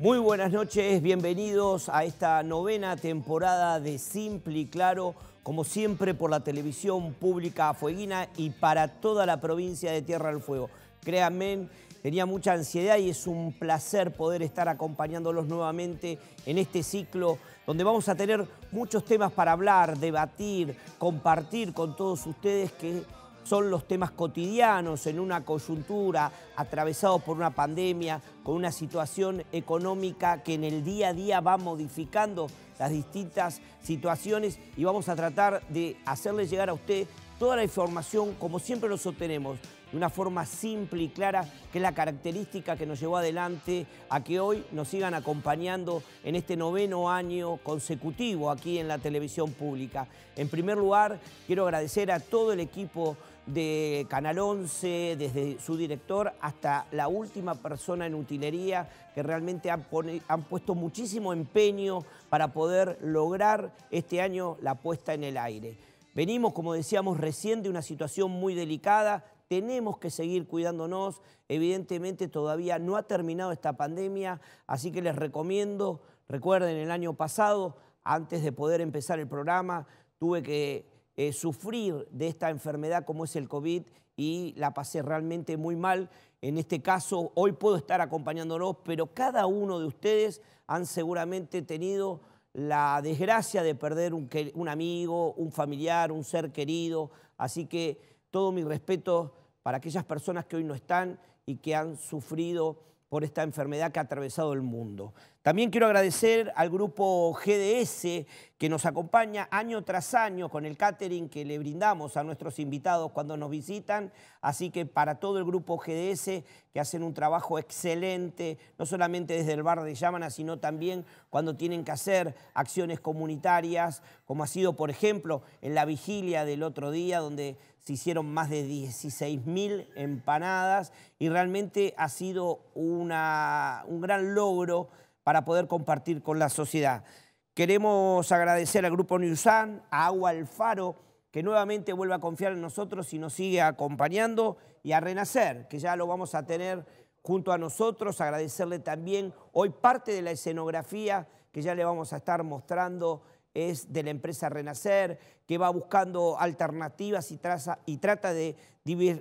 Muy buenas noches, bienvenidos a esta novena temporada de Simple y Claro, como siempre por la televisión pública fueguina y para toda la provincia de Tierra del Fuego. Créanme, tenía mucha ansiedad y es un placer poder estar acompañándolos nuevamente en este ciclo donde vamos a tener muchos temas para hablar, debatir, compartir con todos ustedes que son los temas cotidianos en una coyuntura atravesado por una pandemia, con una situación económica que en el día a día va modificando las distintas situaciones y vamos a tratar de hacerle llegar a usted toda la información como siempre nos obtenemos, de una forma simple y clara, que es la característica que nos llevó adelante a que hoy nos sigan acompañando en este noveno año consecutivo aquí en la televisión pública. En primer lugar, quiero agradecer a todo el equipo de Canal 11, desde su director hasta la última persona en utilería, que realmente han, han puesto muchísimo empeño para poder lograr este año la puesta en el aire. Venimos, como decíamos recién, de una situación muy delicada, tenemos que seguir cuidándonos. Evidentemente todavía no ha terminado esta pandemia, así que les recomiendo, recuerden el año pasado, antes de poder empezar el programa, tuve que eh, sufrir de esta enfermedad como es el COVID y la pasé realmente muy mal. En este caso, hoy puedo estar acompañándolos, pero cada uno de ustedes han seguramente tenido la desgracia de perder un, un amigo, un familiar, un ser querido. Así que todo mi respeto para aquellas personas que hoy no están y que han sufrido por esta enfermedad que ha atravesado el mundo. También quiero agradecer al grupo GDS que nos acompaña año tras año con el catering que le brindamos a nuestros invitados cuando nos visitan. Así que para todo el grupo GDS que hacen un trabajo excelente, no solamente desde el bar de Llámana, sino también cuando tienen que hacer acciones comunitarias, como ha sido, por ejemplo, en la vigilia del otro día, donde se hicieron más de 16.000 empanadas y realmente ha sido una, un gran logro para poder compartir con la sociedad. Queremos agradecer al Grupo Newsan, a Agua Alfaro, que nuevamente vuelve a confiar en nosotros y nos sigue acompañando, y a Renacer, que ya lo vamos a tener junto a nosotros. Agradecerle también hoy parte de la escenografía que ya le vamos a estar mostrando es de la empresa Renacer, que va buscando alternativas y trata de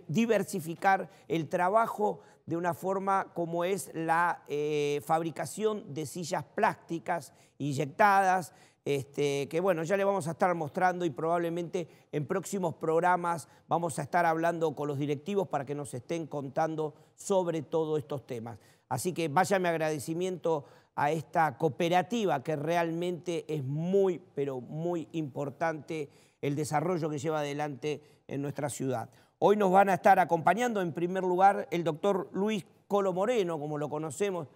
diversificar el trabajo de una forma como es la eh, fabricación de sillas plásticas inyectadas, este, que bueno, ya le vamos a estar mostrando y probablemente en próximos programas vamos a estar hablando con los directivos para que nos estén contando sobre todos estos temas. Así que vaya mi agradecimiento a esta cooperativa que realmente es muy, pero muy importante el desarrollo que lleva adelante en nuestra ciudad. Hoy nos van a estar acompañando en primer lugar el doctor Luis Colo Moreno, como lo conocemos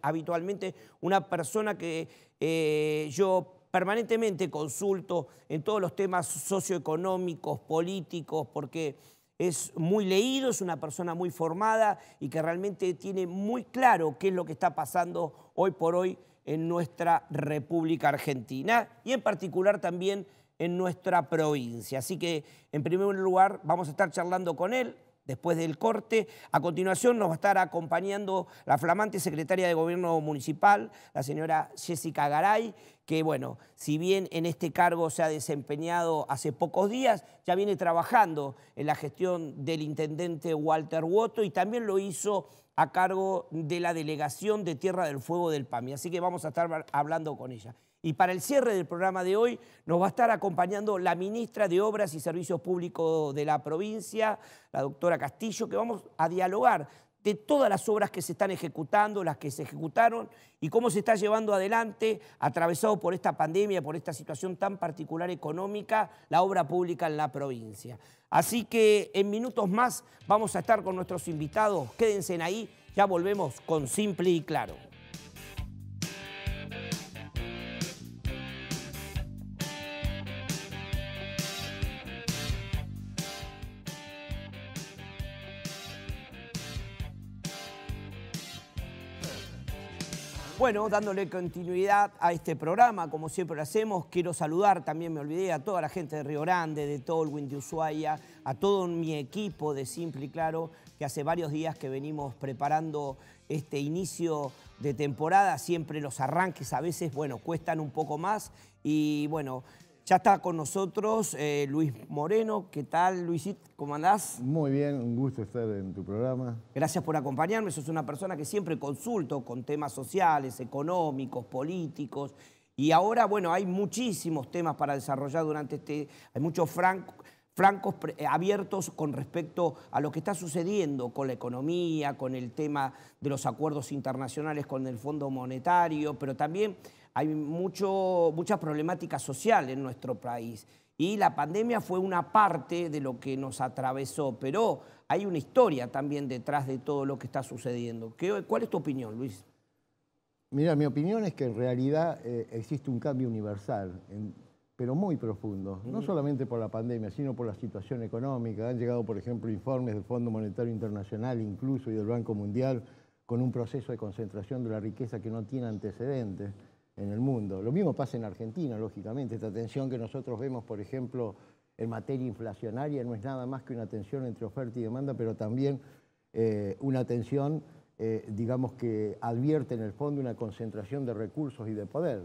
habitualmente, una persona que eh, yo permanentemente consulto en todos los temas socioeconómicos, políticos, porque es muy leído, es una persona muy formada y que realmente tiene muy claro qué es lo que está pasando hoy por hoy en nuestra República Argentina y en particular también en nuestra provincia. Así que, en primer lugar, vamos a estar charlando con él después del corte. A continuación nos va a estar acompañando la flamante secretaria de Gobierno Municipal, la señora Jessica Garay, que bueno, si bien en este cargo se ha desempeñado hace pocos días, ya viene trabajando en la gestión del intendente Walter Woto y también lo hizo a cargo de la delegación de Tierra del Fuego del PAMI. Así que vamos a estar hablando con ella. Y para el cierre del programa de hoy nos va a estar acompañando la ministra de Obras y Servicios Públicos de la provincia, la doctora Castillo, que vamos a dialogar de todas las obras que se están ejecutando, las que se ejecutaron y cómo se está llevando adelante, atravesado por esta pandemia, por esta situación tan particular económica, la obra pública en la provincia. Así que en minutos más vamos a estar con nuestros invitados. Quédense ahí, ya volvemos con Simple y Claro. Bueno, dándole continuidad a este programa, como siempre lo hacemos, quiero saludar también, me olvidé, a toda la gente de Río Grande, de el de Ushuaia, a todo mi equipo de Simple y Claro, que hace varios días que venimos preparando este inicio de temporada. Siempre los arranques a veces, bueno, cuestan un poco más y bueno... Ya está con nosotros eh, Luis Moreno. ¿Qué tal, Luisito? ¿Cómo andás? Muy bien, un gusto estar en tu programa. Gracias por acompañarme. Sos una persona que siempre consulto con temas sociales, económicos, políticos. Y ahora, bueno, hay muchísimos temas para desarrollar durante este... Hay mucho franco, francos eh, abiertos con respecto a lo que está sucediendo con la economía, con el tema de los acuerdos internacionales con el Fondo Monetario, pero también hay mucho, muchas problemáticas sociales en nuestro país. Y la pandemia fue una parte de lo que nos atravesó, pero hay una historia también detrás de todo lo que está sucediendo. ¿Cuál es tu opinión, Luis? Mira, mi opinión es que en realidad eh, existe un cambio universal en pero muy profundo, no mm. solamente por la pandemia, sino por la situación económica. Han llegado, por ejemplo, informes del Fondo Monetario Internacional incluso y del Banco Mundial con un proceso de concentración de la riqueza que no tiene antecedentes en el mundo. Lo mismo pasa en Argentina, lógicamente. Esta tensión que nosotros vemos, por ejemplo, en materia inflacionaria no es nada más que una tensión entre oferta y demanda, pero también eh, una tensión, eh, digamos, que advierte en el fondo una concentración de recursos y de poder.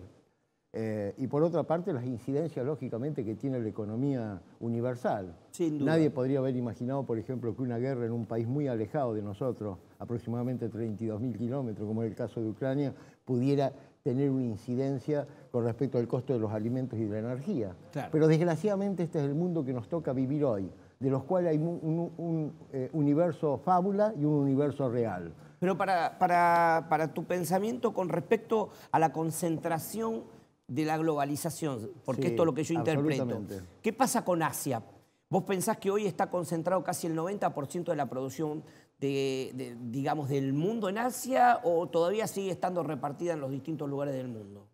Eh, y por otra parte, las incidencias, lógicamente, que tiene la economía universal. Nadie podría haber imaginado, por ejemplo, que una guerra en un país muy alejado de nosotros, aproximadamente 32.000 kilómetros, como es el caso de Ucrania, pudiera tener una incidencia con respecto al costo de los alimentos y de la energía. Pero desgraciadamente este es el mundo que nos toca vivir hoy, de los cuales hay un, eh, universo fábula y un universo real. Pero para, para tu pensamiento con respecto a la concentración de la globalización, porque esto es lo que yo interpreto. ¿Qué pasa con Asia? Vos pensás que hoy está concentrado casi el 90% de la producción de, digamos, del mundo en Asia o todavía sigue estando repartida en los distintos lugares del mundo?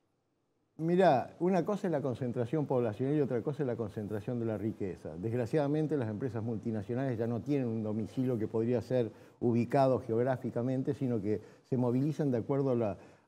Mirá, una cosa es la concentración poblacional y otra cosa es la concentración de la riqueza. Desgraciadamente las empresas multinacionales ya no tienen un domicilio que podría ser ubicado geográficamente, sino que se movilizan de acuerdo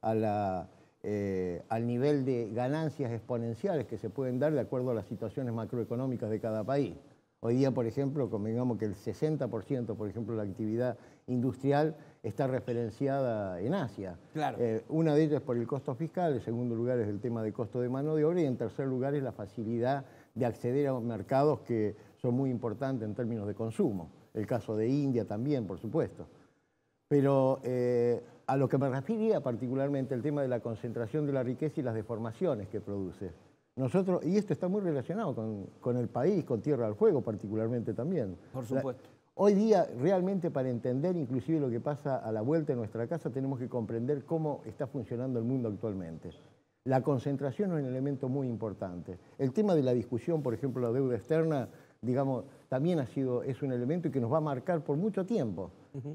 a la eh, al nivel de ganancias exponenciales que se pueden dar de acuerdo a las situaciones macroeconómicas de cada país. Hoy día, por ejemplo, convengamos que el 60%, por ejemplo, de la actividad industrial está referenciada en Asia. Claro. Eh, una de ellas es por el costo fiscal, en segundo lugar es el tema de costo de mano de obra y en tercer lugar es la facilidad de acceder a mercados que son muy importantes en términos de consumo. El caso de India también, por supuesto. Pero eh, a lo que me refería particularmente el tema de la concentración de la riqueza y las deformaciones que produce. Nosotros, y esto está muy relacionado con, con el país, con Tierra al Fuego particularmente también. Por supuesto. hoy día realmente para entender inclusive lo que pasa a la vuelta de nuestra casa tenemos que comprender cómo está funcionando el mundo actualmente. La concentración es un elemento muy importante. El tema de la discusión, por ejemplo, la deuda externa, digamos, también ha sido, es un elemento que nos va a marcar por mucho tiempo.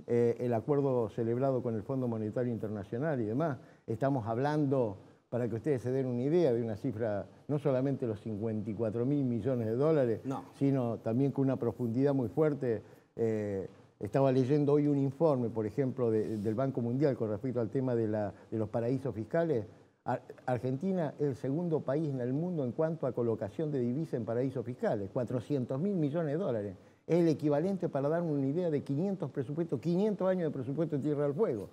Eh, el acuerdo celebrado con el Fondo Monetario Internacional y demás. Estamos hablando, para que ustedes se den una idea, de una cifra, no solamente los 54 mil millones de dólares, sino también con una profundidad muy fuerte. Eh, estaba leyendo hoy un informe, por ejemplo, del Banco Mundial con respecto al tema de, de los paraísos fiscales. Argentina es el segundo país en el mundo en cuanto a colocación de divisas en paraísos fiscales, 400 mil millones de dólares es el equivalente, para dar una idea, de 500 presupuestos, 500 años de presupuesto en Tierra del Fuego.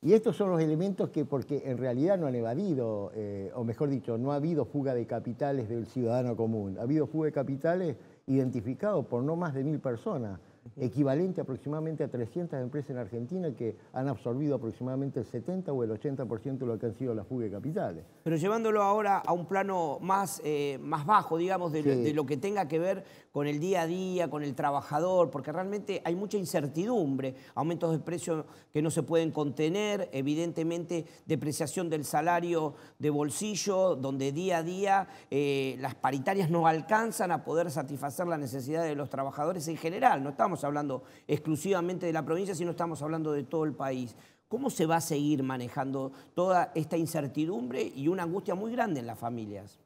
Y estos son los elementos que, porque en realidad no han evadido, eh, o mejor dicho, no ha habido fuga de capitales del ciudadano común, ha habido fuga de capitales identificado por no más de mil personas equivalente aproximadamente a 300 empresas en Argentina que han absorbido aproximadamente el 70 o el 80% de lo que han sido las fugas de capitales. Pero llevándolo ahora a un plano más, eh, más bajo, digamos, de, lo que tenga que ver con el día a día, con el trabajador, porque realmente hay mucha incertidumbre, aumentos de precios que no se pueden contener, evidentemente depreciación del salario de bolsillo, donde día a día eh, las paritarias no alcanzan a poder satisfacer las necesidades de los trabajadores en general, no estamos estamos hablando exclusivamente de la provincia, sino estamos hablando de todo el país. ¿Cómo se va a seguir manejando toda esta incertidumbre y una angustia muy grande en las familias?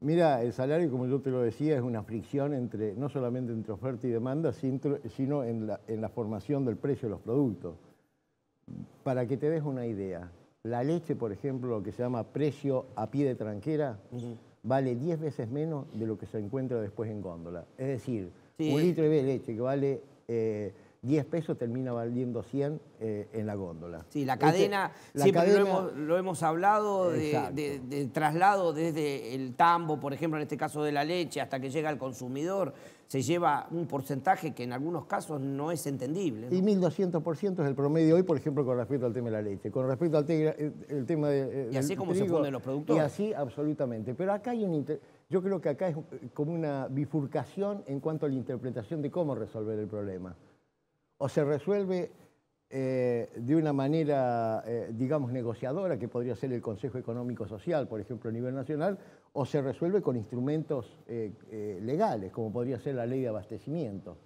Mira, el salario, como yo te lo decía, es una fricción entre, no solamente entre oferta y demanda, sino en la, formación del precio de los productos. Para que te des una idea, la leche, por ejemplo, lo que se llama precio a pie de tranquera, vale 10 veces menos de lo que se encuentra después en góndola. Es decir, un litro de leche que vale 10 eh, pesos termina valiendo 100 eh, en la góndola. Sí, la cadena, siempre Lo, hemos, hablado de, traslado desde el tambo, por ejemplo, en este caso de la leche, hasta que llega al consumidor, se lleva un porcentaje que en algunos casos no es entendible. Y 1.200% es el promedio hoy, por ejemplo, con respecto al tema de la leche, con respecto al el tema de... Eh, y así como se funden los productores. Y así, absolutamente. Pero acá hay un... interés. Yo creo que acá es eh, como una bifurcación en cuanto a la interpretación de cómo resolver el problema. O se resuelve eh, de una manera, eh, digamos, negociadora, que podría ser el Consejo Económico Social, por ejemplo, a nivel nacional, o se resuelve con instrumentos legales, como podría ser la ley de abastecimiento.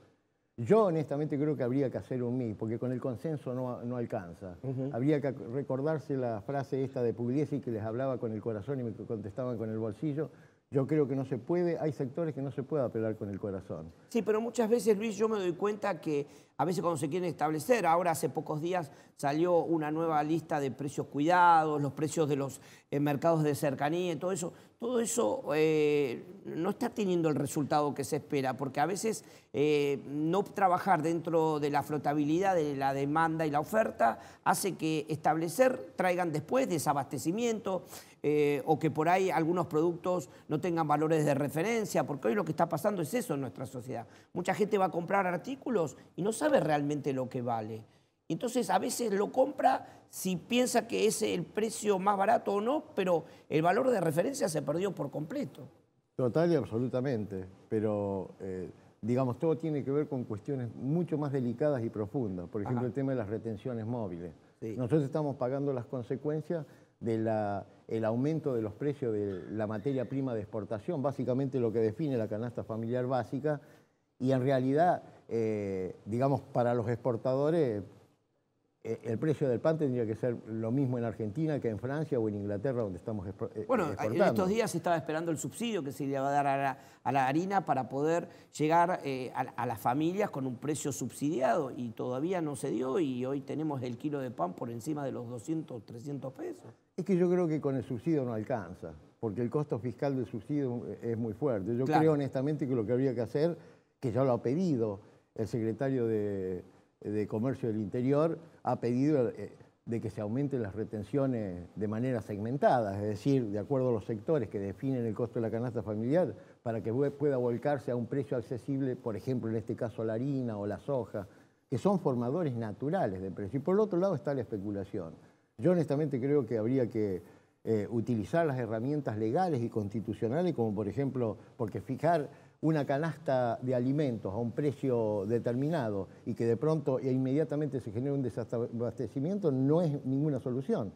Yo honestamente creo que habría que hacer un MI, porque con el consenso no, no alcanza. Habría que recordarse la frase esta de Pugliesi que les hablaba con el corazón y me contestaban con el bolsillo, yo creo que no se puede, hay sectores que no se puede apelar con el corazón. Sí, pero muchas veces, Luis, yo me doy cuenta que a veces cuando se quieren establecer, ahora hace pocos días salió una nueva lista de precios cuidados, los precios de los eh, mercados de cercanía y todo eso, todo eso eh, no está teniendo el resultado que se espera, porque a veces eh, no trabajar dentro de la flotabilidad de la demanda y la oferta hace que establecer traigan después desabastecimiento eh, o que por ahí algunos productos no tengan valores de referencia, porque hoy lo que está pasando es eso en nuestra sociedad. Mucha gente va a comprar artículos y no sabe realmente lo que vale. Entonces a veces lo compra si piensa que es el precio más barato o no, pero el valor de referencia se perdió por completo. Total y absolutamente, pero eh, digamos, todo tiene que ver con cuestiones mucho más delicadas y profundas. Por ejemplo, el tema de las retenciones móviles. Nosotros estamos pagando las consecuencias del aumento de los precios de la materia prima de exportación, básicamente lo que define la canasta familiar básica, y en realidad, eh, digamos, para los exportadores eh, el precio del pan tendría que ser lo mismo en Argentina que en Francia o en Inglaterra, donde estamos exportando. Eh, bueno, en estos días se estaba esperando el subsidio que se le va a dar a la, harina para poder llegar eh, a, las familias con un precio subsidiado y todavía no se dio y hoy tenemos el kilo de pan por encima de los 200, 300 pesos. Es que yo creo que con el subsidio no alcanza, porque el costo fiscal del subsidio es muy fuerte. Yo creo honestamente que lo que habría que hacer, que ya lo ha pedido el secretario de Comercio del Interior, ha pedido eh, de que se aumenten las retenciones de manera segmentada, es decir, de acuerdo a los sectores que definen el costo de la canasta familiar, para que pueda volcarse a un precio accesible, por ejemplo, en este caso la harina o la soja, que son formadores naturales de precio. Y por el otro lado está la especulación. Yo honestamente creo que habría que eh, utilizar las herramientas legales y constitucionales, como por ejemplo, porque fijar una canasta de alimentos a un precio determinado y que de pronto e inmediatamente se genere un desabastecimiento, no es ninguna solución.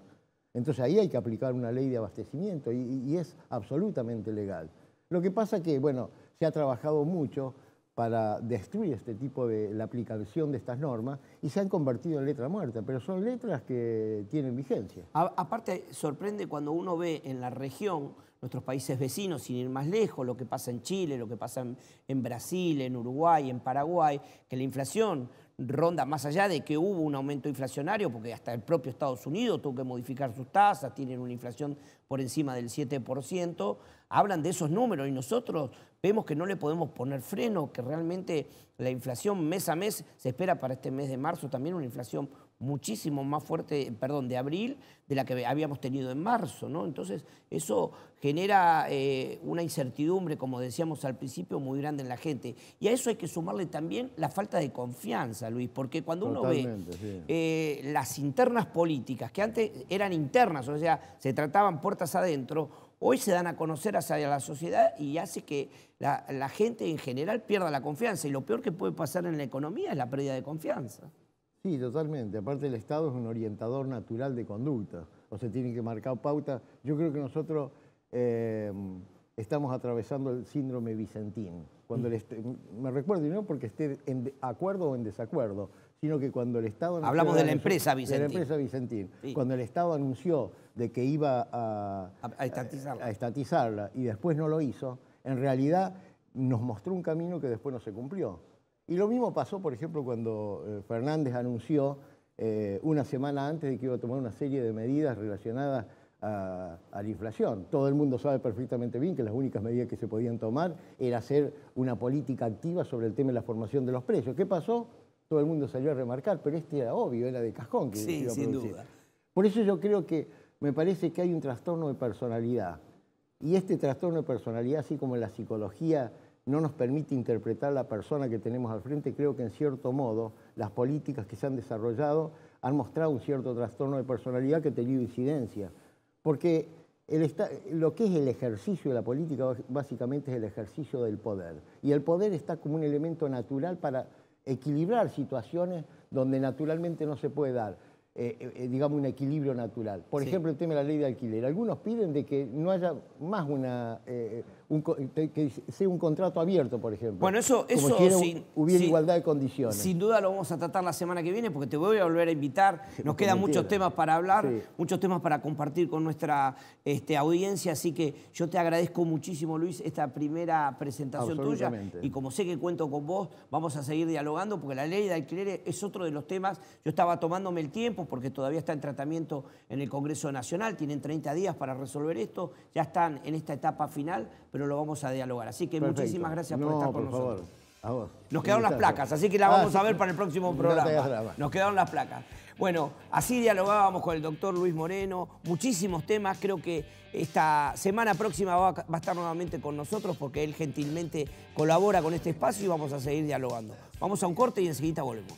Entonces ahí hay que aplicar una ley de abastecimiento y, es absolutamente legal. Lo que pasa es que, bueno, se ha trabajado mucho para destruir este tipo de la aplicación de estas normas y se han convertido en letra muerta, pero son letras que tienen vigencia. aparte, sorprende cuando uno ve en la región nuestros países vecinos, sin ir más lejos, lo que pasa en Chile, lo que pasa en, Brasil, en Uruguay, en Paraguay, que la inflación ronda más allá de que hubo un aumento inflacionario, porque hasta el propio Estados Unidos tuvo que modificar sus tasas, tienen una inflación por encima del 7%, hablan de esos números y nosotros vemos que no le podemos poner freno, que realmente la inflación mes a mes se espera para este mes de marzo también una inflación muchísimo más fuerte, eh, perdón, de abril de la que habíamos tenido en marzo, ¿no? Entonces, eso genera eh, una incertidumbre, como decíamos al principio, muy grande en la gente. Y a eso hay que sumarle también la falta de confianza, Luis, porque cuando uno ve eh, las internas políticas, que antes eran internas, o sea, se trataban puertas adentro, hoy se dan a conocer hacia la sociedad y hace que la, la gente en general pierda la confianza. Y lo peor que puede pasar en la economía es la pérdida de confianza. Sí, totalmente. Aparte el Estado es un orientador natural de conducta. O sea, tiene que marcar pauta. Yo creo que nosotros eh, estamos atravesando el síndrome Vicentín. Cuando el mm. me recuerdo, y no porque esté en acuerdo o en desacuerdo, sino que cuando el Estado... Hablamos de la empresa Vicentín. De la empresa Vicentín. Cuando el Estado anunció de que iba a, estatizarla. y después no lo hizo, en realidad nos mostró un camino que después no se cumplió. Y lo mismo pasó, por ejemplo, cuando eh, Fernández anunció eh, una semana antes de que iba a tomar una serie de medidas relacionadas a, la inflación. Todo el mundo sabe perfectamente bien que las únicas medidas que se podían tomar era hacer una política activa sobre el tema de la formación de los precios. ¿Qué pasó? Todo el mundo salió a remarcar, pero este era obvio, era de cajón que sí, sin duda. Por eso yo creo que me parece que hay un trastorno de personalidad. Y este trastorno de personalidad, así como la psicología no nos permite interpretar la persona que tenemos al frente, creo que en cierto modo las políticas que se han desarrollado han mostrado un cierto trastorno de personalidad que ha tenido incidencia. Porque lo que es el ejercicio de la política básicamente es el ejercicio del poder. Y el poder está como un elemento natural para equilibrar situaciones donde naturalmente no se puede dar, eh, eh, eh, digamos, un equilibrio natural. Por ejemplo, el tema de la ley de alquiler. Algunos piden de que no haya más una, que sea un contrato abierto, por ejemplo. Bueno, eso, eso sin, hubiera igualdad de condiciones. Sin duda lo vamos a tratar la semana que viene porque te voy a volver a invitar. Nos quedan muchos temas para hablar, muchos temas para compartir con nuestra este, audiencia, así que yo te agradezco muchísimo, Luis, esta primera presentación tuya. Y como sé que cuento con vos, vamos a seguir dialogando porque la ley de alquileres es otro de los temas. Yo estaba tomándome el tiempo porque todavía está en tratamiento en el Congreso Nacional, tienen 30 días para resolver esto, ya están en esta etapa final, pero lo vamos a dialogar. Así que muchísimas gracias por estar con nosotros. Nos quedaron las placas, así que las ah, vamos a ver para el próximo programa. Nos quedaron las placas. Bueno, así dialogábamos con el doctor Luis Moreno, muchísimos temas, creo que esta semana próxima va a estar nuevamente con nosotros porque él gentilmente colabora con este espacio y vamos a seguir dialogando. Vamos a un corte y enseguida volvemos.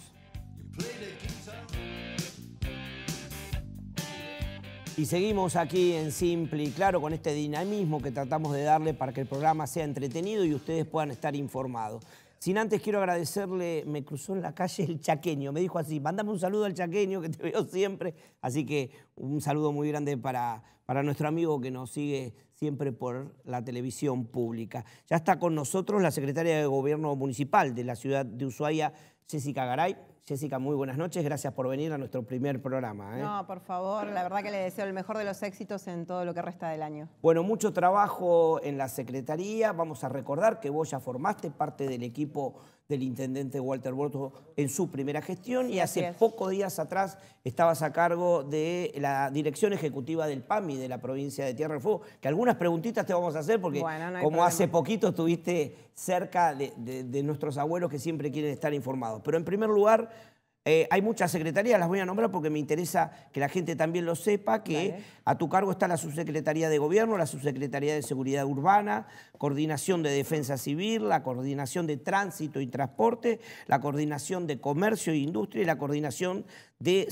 Y seguimos aquí en Simple y Claro con este dinamismo que tratamos de darle para que el programa sea entretenido y ustedes puedan estar informados. Sin antes quiero agradecerle, me cruzó en la calle el chaqueño, me dijo así, mándame un saludo al chaqueño que te veo siempre, así que un saludo muy grande para, para nuestro amigo que nos sigue siempre por la televisión pública. Ya está con nosotros la secretaria de Gobierno Municipal de la ciudad de Ushuaia, Jessica Garay. Jessica, muy buenas noches. Gracias por venir a nuestro primer programa. ¿eh? No, por favor, la verdad que le deseo el mejor de los éxitos en todo lo que resta del año. Bueno, mucho trabajo en la Secretaría. Vamos a recordar que vos ya formaste parte del equipo del intendente Walter Borto en su primera gestión y hace pocos días atrás estabas a cargo de la dirección ejecutiva del PAMI de la provincia de Tierra del Fuego, que algunas preguntitas te vamos a hacer porque como hace poquito estuviste cerca de nuestros abuelos que siempre quieren estar informados. Pero en primer lugar eh, hay muchas secretarías, las voy a nombrar porque me interesa que la gente también lo sepa, que a tu cargo está la Subsecretaría de Gobierno, la Subsecretaría de Seguridad Urbana, Coordinación de Defensa Civil, la Coordinación de Tránsito y Transporte, la Coordinación de Comercio e Industria y la Coordinación de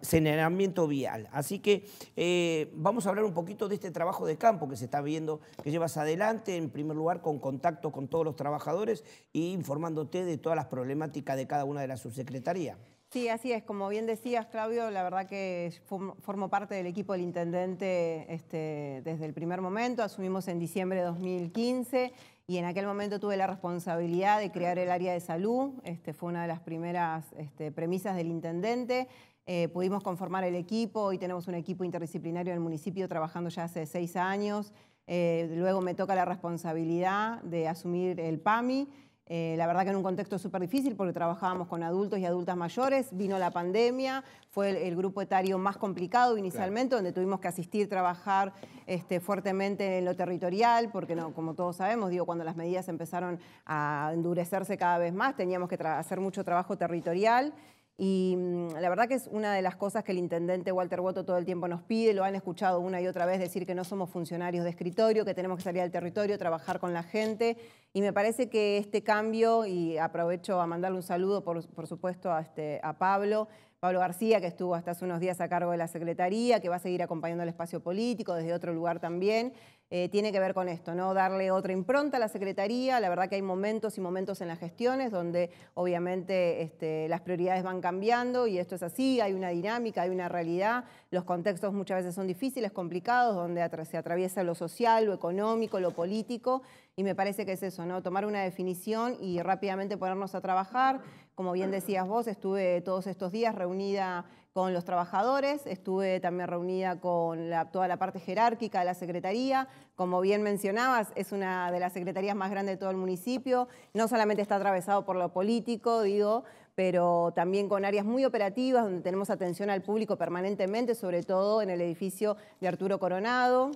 señalamiento vial. Así que eh, vamos a hablar un poquito de este trabajo de campo que se está viendo, que llevas adelante, en primer lugar, con contacto con todos los trabajadores e informándote de todas las problemáticas de cada una de las subsecretarías. Sí, así es. Como bien decías, Claudio, la verdad que formo parte del equipo del intendente este, desde el primer momento. Asumimos en diciembre de 2015 y en aquel momento tuve la responsabilidad de crear el área de salud, este, fue una de las primeras este, premisas del intendente. Eh, pudimos conformar el equipo, y tenemos un equipo interdisciplinario en el municipio trabajando ya hace seis años. Eh, luego me toca la responsabilidad de asumir el PAMI eh, la verdad que en un contexto súper difícil porque trabajábamos con adultos y adultas mayores, vino la pandemia, fue el, grupo etario más complicado inicialmente, donde tuvimos que asistir, trabajar este, fuertemente en lo territorial, porque como todos sabemos, digo, cuando las medidas empezaron a endurecerse cada vez más, teníamos que hacer mucho trabajo territorial. Y mm, la verdad que es una de las cosas que el intendente Walter Woto todo el tiempo nos pide, lo han escuchado una y otra vez decir que no somos funcionarios de escritorio, que tenemos que salir al territorio, trabajar con la gente. Y me parece que este cambio, y aprovecho a mandarle un saludo, por, supuesto, a, este, a Pablo, Pablo García, que estuvo hasta hace unos días a cargo de la Secretaría, que va a seguir acompañando el espacio político desde otro lugar también. Eh, tiene que ver con esto, ¿no? Darle otra impronta a la Secretaría. La verdad que hay momentos y momentos en las gestiones donde obviamente este, las prioridades van cambiando y esto es así, hay una dinámica, hay una realidad. Los contextos muchas veces son difíciles, complicados, donde se atraviesa lo social, lo económico, lo político. Y me parece que es eso, ¿no? Tomar una definición y rápidamente ponernos a trabajar. Como bien decías vos, estuve todos estos días reunida con los trabajadores, estuve también reunida con la, toda la parte jerárquica de la Secretaría. Como bien mencionabas, es una de las secretarías más grandes de todo el municipio. No solamente está atravesado por lo político, digo, pero también con áreas muy operativas donde tenemos atención al público permanentemente, sobre todo en el edificio de Arturo Coronado.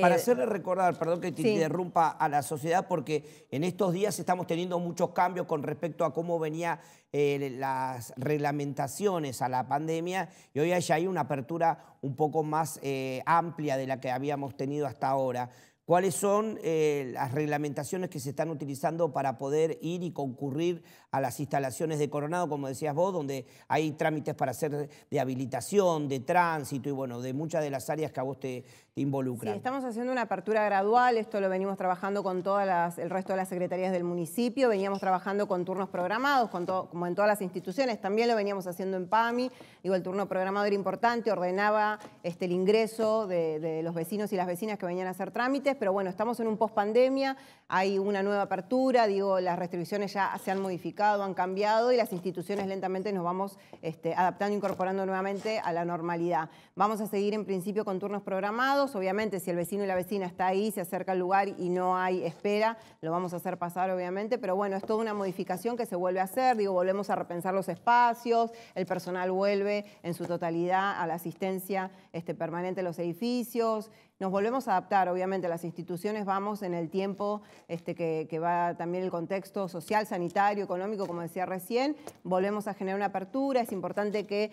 Para eh, hacerle recordar, perdón que te interrumpa a la sociedad, porque en estos días estamos teniendo muchos cambios con respecto a cómo venían eh, las reglamentaciones a la pandemia y hoy ya hay una apertura un poco más eh, amplia de la que habíamos tenido hasta ahora. ¿Cuáles son las reglamentaciones que se están utilizando para poder ir y concurrir a las instalaciones de Coronado, como decías vos, donde hay trámites para hacer de habilitación, de tránsito y bueno, de muchas de las áreas que a vos te, Sí, estamos haciendo una apertura gradual, esto lo venimos trabajando con todas el resto de las secretarías del municipio, veníamos trabajando con turnos programados, como en todas las instituciones, también lo veníamos haciendo en PAMI, digo, el turno programado era importante, ordenaba este, el ingreso de, los vecinos y las vecinas que venían a hacer trámites, pero bueno, estamos en un post pandemia, hay una nueva apertura, digo, las restricciones ya se han modificado, han cambiado y las instituciones lentamente nos vamos este, adaptando, incorporando nuevamente a la normalidad. Vamos a seguir en principio con turnos programados, obviamente, si el vecino y la vecina está ahí, se acerca al lugar y no hay espera, lo vamos a hacer pasar, obviamente, pero bueno, es toda una modificación que se vuelve a hacer, digo, volvemos a repensar los espacios, el personal vuelve en su totalidad a la asistencia este, permanente a los edificios, nos volvemos a adaptar, obviamente, las instituciones vamos en el tiempo este, que, va también el contexto social, sanitario, económico, como decía recién, volvemos a generar una apertura, es importante que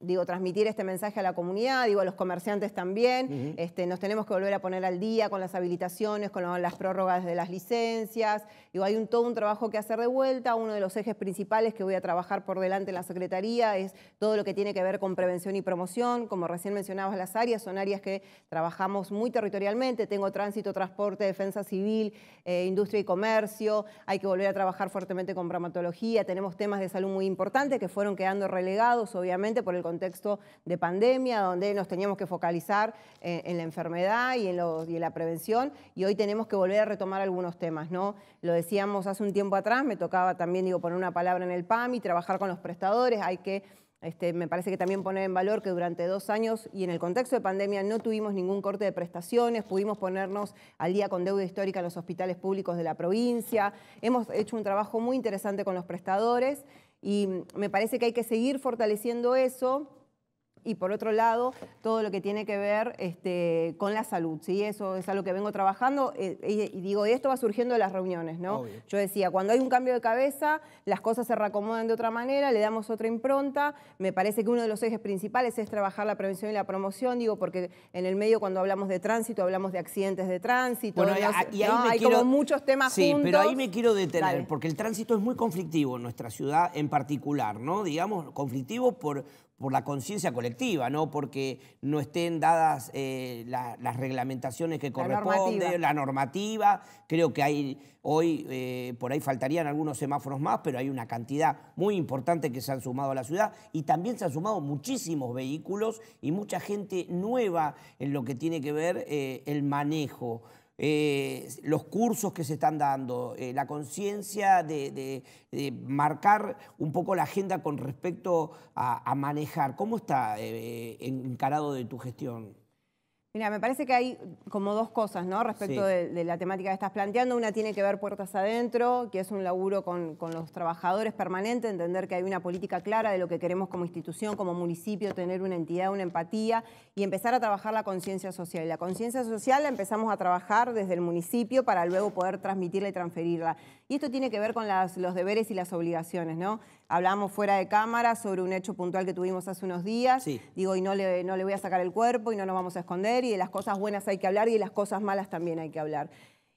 digo, transmitir este mensaje a la comunidad, digo, a los comerciantes también. este, nos tenemos que volver a poner al día con las habilitaciones, con las prórrogas de las licencias. Digo, hay un, todo un trabajo que hacer de vuelta. Uno de los ejes principales que voy a trabajar por delante en la Secretaría es todo lo que tiene que ver con prevención y promoción. Como recién mencionabas, las áreas son áreas que trabajamos muy territorialmente. Tengo tránsito, transporte, defensa civil, eh, industria y comercio. Hay que volver a trabajar fuertemente con bromatología. Tenemos temas de salud muy importantes que fueron quedando relegados, obviamente, por el contexto de pandemia, donde nos teníamos que focalizar en, la enfermedad y en, en, la prevención, y hoy tenemos que volver a retomar algunos temas, ¿no? Lo decíamos hace un tiempo atrás, me tocaba también, digo, poner una palabra en el PAMI, trabajar con los prestadores, hay que... Este, me parece que también poner en valor que durante dos años y en el contexto de pandemia no tuvimos ningún corte de prestaciones, pudimos ponernos al día con deuda histórica en los hospitales públicos de la provincia, hemos hecho un trabajo muy interesante con los prestadores. Y me parece que hay que seguir fortaleciendo eso y por otro lado todo lo que tiene que ver este, con la salud. ¿sí? Eso es algo que vengo trabajando eh, y, y, digo, esto va surgiendo de las reuniones. ¿no? Yo decía, cuando hay un cambio de cabeza, las cosas se reacomodan de otra manera, le damos otra impronta. Me parece que uno de los ejes principales es trabajar la prevención y la promoción, digo, porque en el medio cuando hablamos de tránsito, hablamos de accidentes de tránsito. y hay como muchos temas sí, pero ahí me quiero detener, porque el tránsito es muy conflictivo en nuestra ciudad en particular, ¿no? Digamos, conflictivo por por la conciencia colectiva, ¿no? Porque no estén dadas eh, las reglamentaciones que corresponden, la normativa. Creo que hay hoy, eh, por ahí faltarían algunos semáforos más, pero hay una cantidad muy importante que se han sumado a la ciudad y también se han sumado muchísimos vehículos y mucha gente nueva en lo que tiene que ver eh, el manejo. Eh, los cursos que se están dando, eh, la conciencia de, marcar un poco la agenda con respecto a, manejar. ¿Cómo está eh, encarado de tu gestión? Mira, me parece que hay como dos cosas, ¿no? Respecto de, la temática que estás planteando. Una tiene que ver puertas adentro, que es un laburo con, los trabajadores permanentes, entender que hay una política clara de lo que queremos como institución, como municipio, tener una entidad, una empatía y empezar a trabajar la conciencia social. Y la conciencia social la empezamos a trabajar desde el municipio para luego poder transmitirla y transferirla. Y esto tiene que ver con los deberes y las obligaciones, ¿no? hablamos fuera de cámara sobre un hecho puntual que tuvimos hace unos días. Digo, y no le, no le voy a sacar el cuerpo y no nos vamos a esconder y de las cosas buenas hay que hablar y de las cosas malas también hay que hablar.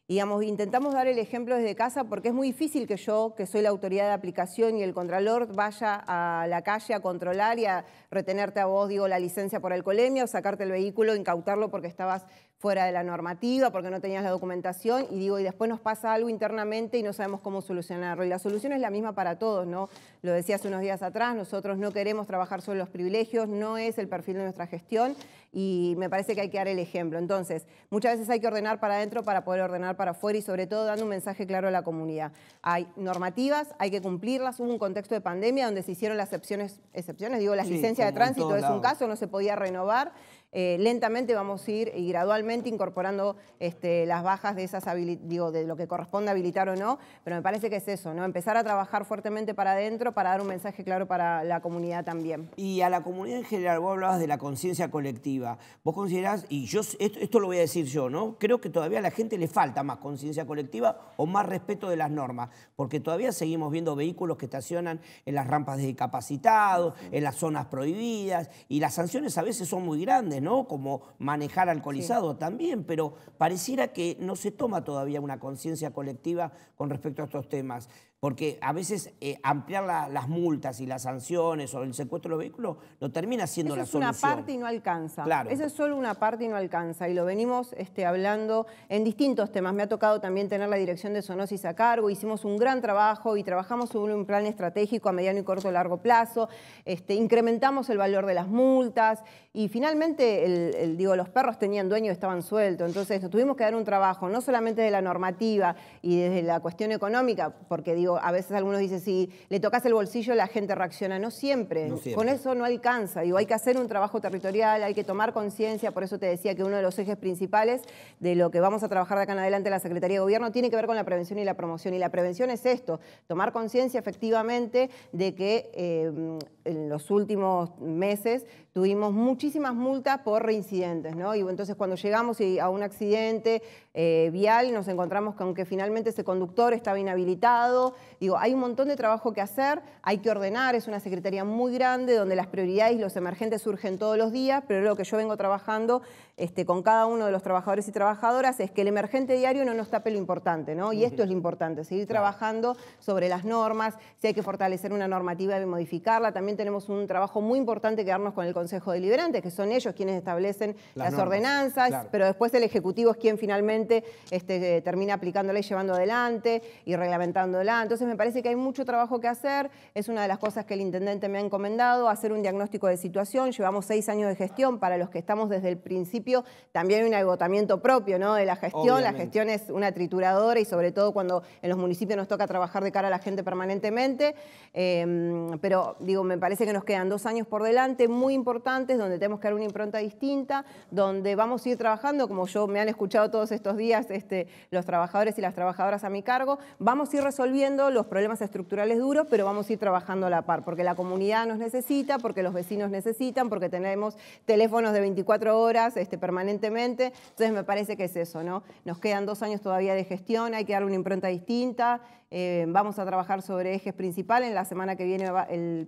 digamos, intentamos dar el ejemplo desde casa porque es muy difícil que yo, que soy la autoridad de aplicación y el contralor, vaya a la calle a controlar y a retenerte a vos, digo, la licencia por el o sacarte el vehículo, incautarlo porque estabas fuera de la normativa porque no tenías la documentación y digo, y después nos pasa algo internamente y no sabemos cómo solucionarlo. Y la solución es la misma para todos, ¿no? Lo decía hace unos días atrás, nosotros no queremos trabajar sobre los privilegios, no es el perfil de nuestra gestión y me parece que hay que dar el ejemplo. Entonces, muchas veces hay que ordenar para adentro para poder ordenar para afuera y sobre todo dando un mensaje claro a la comunidad. Hay normativas, hay que cumplirlas, hubo un contexto de pandemia donde se hicieron las excepciones, excepciones digo, la licencia de tránsito es un caso, no se podía renovar. Eh, lentamente vamos a ir y gradualmente incorporando este, las bajas de esas digo, de lo que corresponde habilitar o no, pero me parece que es eso, ¿no? Empezar a trabajar fuertemente para adentro para dar un mensaje claro para la comunidad también. Y a la comunidad en general, vos hablabas de la conciencia colectiva. Vos considerás, y yo esto, lo voy a decir yo, ¿no? Creo que todavía a la gente le falta más conciencia colectiva o más respeto de las normas, porque todavía seguimos viendo vehículos que estacionan en las rampas de discapacitados, en las zonas prohibidas, y las sanciones a veces son muy grandes, ¿no? Como manejar alcoholizado también, pero pareciera que no se toma todavía una conciencia colectiva con respecto a estos temas. Porque a veces eh, ampliar las multas y las sanciones o el secuestro de vehículos no termina siendo la solución. Es una parte y no alcanza. Claro. Esa es solo una parte y no alcanza. Y lo venimos este, hablando en distintos temas. Me ha tocado también tener la dirección de Sonosis a cargo. Hicimos un gran trabajo y trabajamos sobre un plan estratégico a mediano y corto largo plazo. Este, incrementamos el valor de las multas. Y finalmente, digo, los perros tenían dueño y estaban sueltos. Entonces, tuvimos que dar un trabajo, no solamente de la normativa y desde la cuestión económica, porque digo, a veces algunos dicen, si le tocas el bolsillo la gente reacciona, no siempre. Con eso no alcanza, digo, hay que hacer un trabajo territorial, hay que tomar conciencia, por eso te decía que uno de los ejes principales de lo que vamos a trabajar de acá en adelante la Secretaría de Gobierno tiene que ver con la prevención y la promoción. Y la prevención es esto, tomar conciencia efectivamente de que eh, en los últimos meses tuvimos muchísimas multas por reincidentes, ¿no? Y entonces cuando llegamos a un accidente eh, vial nos encontramos con que finalmente ese conductor estaba inhabilitado, Digo, hay un montón de trabajo que hacer, hay que ordenar, es una secretaría muy grande donde las prioridades y los emergentes surgen todos los días, pero lo que yo vengo trabajando este, con cada uno de los trabajadores y trabajadoras es que el emergente diario no nos tape lo importante, ¿no? Y esto es lo importante, seguir trabajando sobre las normas, si hay que fortalecer una normativa y modificarla. También tenemos un trabajo muy importante que darnos con el Consejo Deliberante, que son ellos quienes establecen las, ordenanzas, pero después el Ejecutivo es quien finalmente este, termina aplicándola y llevando adelante y reglamentándola. Entonces me parece que hay mucho trabajo que hacer, es una de las cosas que el intendente me ha encomendado, hacer un diagnóstico de situación, llevamos seis años de gestión, para los que estamos desde el principio también hay un agotamiento propio ¿no? de la gestión, la gestión es una trituradora y sobre todo cuando en los municipios nos toca trabajar de cara a la gente permanentemente, em, pero digo, me parece que nos quedan dos años por delante muy importantes, donde tenemos que dar una impronta distinta, donde vamos a ir trabajando, como yo me han escuchado todos estos días este, los trabajadores y las trabajadoras a mi cargo, vamos a ir resolviendo los problemas estructurales duros, pero vamos a ir trabajando a la par, porque la comunidad nos necesita, porque los vecinos necesitan, porque tenemos teléfonos de 24 horas este, permanentemente. Entonces me parece que es eso, ¿no? Nos quedan dos años todavía de gestión, hay que dar una impronta distinta. Eh, vamos a trabajar sobre ejes principales. La semana que viene el,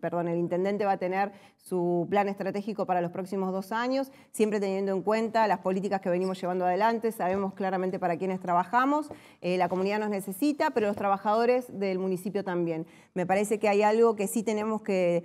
perdón, el intendente va a tener su plan estratégico para los próximos dos años, siempre teniendo en cuenta las políticas que venimos llevando adelante. Sabemos claramente para quiénes trabajamos. Eh, la comunidad nos necesita, pero los trabajadores del municipio también. Me parece que hay algo que sí tenemos que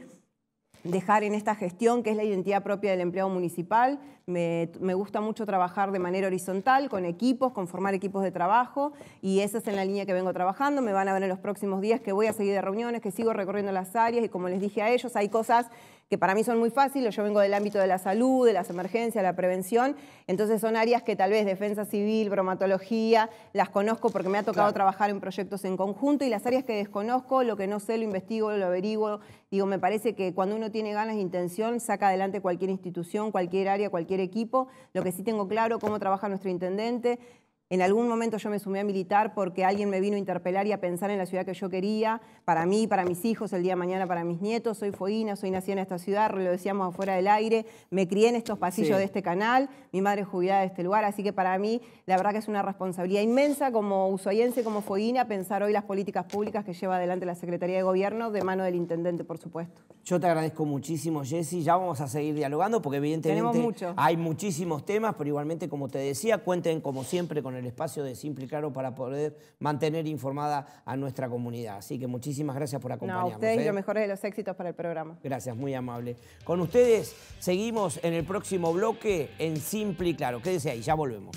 dejar en esta gestión, que es la identidad propia del empleado municipal. Me, gusta mucho trabajar de manera horizontal, con equipos, con formar equipos de trabajo, y esa es en la línea que vengo trabajando. Me van a ver en los próximos días que voy a seguir de reuniones, que sigo recorriendo las áreas, y como les dije a ellos, hay cosas que para mí son muy fáciles. Yo vengo del ámbito de la salud, de las emergencias, la prevención. Entonces son áreas que tal vez defensa civil, bromatología, las conozco porque me ha tocado trabajar en proyectos en conjunto y las áreas que desconozco, lo que no sé, lo investigo, lo averiguo. Digo, me parece que cuando uno tiene ganas e intención, saca adelante cualquier institución, cualquier área, cualquier equipo. Lo que sí tengo claro, cómo trabaja nuestro intendente, en algún momento yo me sumé a militar porque alguien me vino a interpelar y a pensar en la ciudad que yo quería, para mí, para mis hijos, el día de mañana para mis nietos. Soy foína, soy nacida en esta ciudad, lo decíamos afuera del aire, me crié en estos pasillos de este canal, mi madre es jubilada de este lugar, así que para mí la verdad que es una responsabilidad inmensa como usoyense, como foína, pensar hoy las políticas públicas que lleva adelante la Secretaría de Gobierno de mano del Intendente, por supuesto. Yo te agradezco muchísimo, Jessy, ya vamos a seguir dialogando porque evidentemente hay muchísimos temas, pero igualmente, como te decía, cuenten como siempre con el espacio de Simple y Claro para poder mantener informada a nuestra comunidad. Así que muchísimas gracias por acompañarnos. No, a ustedes y lo ¿eh? mejor de los éxitos para el programa. Gracias, muy amable. Con ustedes seguimos en el próximo bloque en Simple y Claro. Quédense ahí, ya volvemos.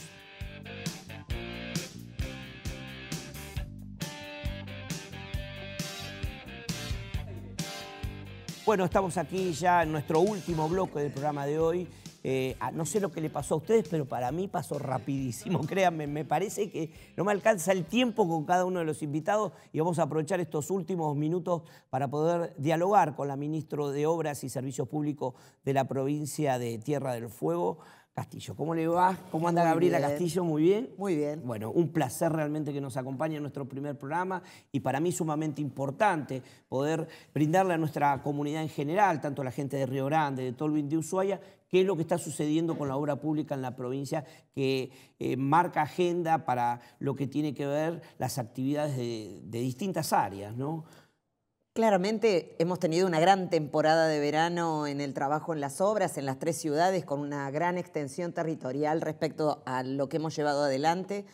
Bueno, estamos aquí ya en nuestro último bloque del programa de hoy eh, ah, no sé lo que le pasó a ustedes, pero para mí pasó rapidísimo, créanme. Me parece que no me alcanza el tiempo con cada uno de los invitados y vamos a aprovechar estos últimos minutos para poder dialogar con la ministra de Obras y Servicios Públicos de la provincia de Tierra del Fuego. Castillo. ¿Cómo le va? ¿Cómo anda Gabriela Castillo? ¿Muy bien? Muy bien. Bueno, un placer realmente que nos acompañe en nuestro primer programa y para mí sumamente importante poder brindarle a nuestra comunidad en general, tanto a la gente de Río Grande, de Tolvin, de Ushuaia qué es lo que está sucediendo con la obra pública en la provincia que eh, marca agenda para lo que tiene que ver las actividades de, distintas áreas, ¿no? Claramente hemos tenido una gran temporada de verano en el trabajo en las obras, en las tres ciudades, con una gran extensión territorial respecto a lo que hemos llevado adelante,